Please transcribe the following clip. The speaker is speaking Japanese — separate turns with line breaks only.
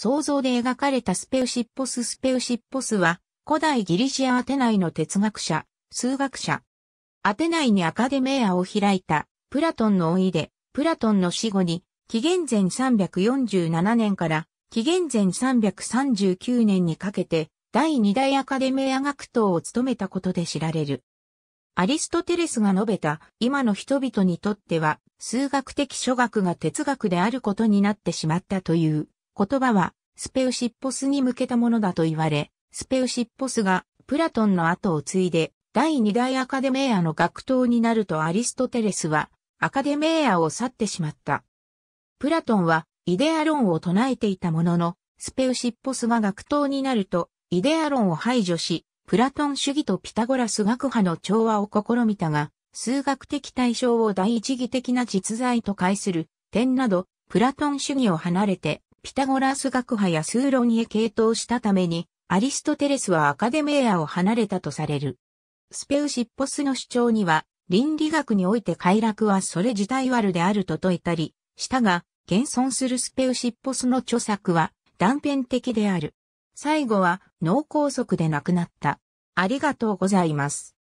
想像で描かれたスペウシッポス・スペウシッポスは、古代ギリシアアテナイの哲学者、数学者。アテナイにアカデメアを開いた、プラトンの老いで、プラトンの死後に、紀元前347年から紀元前339年にかけて第二代アカデメア学徒を務めたことで知られる。アリストテレスが述べた今の人々にとっては数学的諸学が哲学であることになってしまったという言葉はスペウシッポスに向けたものだと言われ、スペウシッポスがプラトンの後を継いで第二代アカデメアの学頭になるとアリストテレスはアカデメアを去ってしまった。プラトンはイデア論を唱えていたものの、スペウシッポスが学頭になるとイデア論を排除し、プラトン主義とピタゴラス学派の調和を試みたが、数学的対象を第一義的な実在と解する点など、プラトン主義を離れて、ピタゴラス学派や数論へ傾倒したために、アリストテレスはアカデメアを離れたとされる。スペウシッポスの主張には、倫理学において快楽はそれ自体悪であると説いたり、したが、現存するスペウシッポスの著作は断片的である。最後は脳梗塞で亡くなった。あり
がとうございます。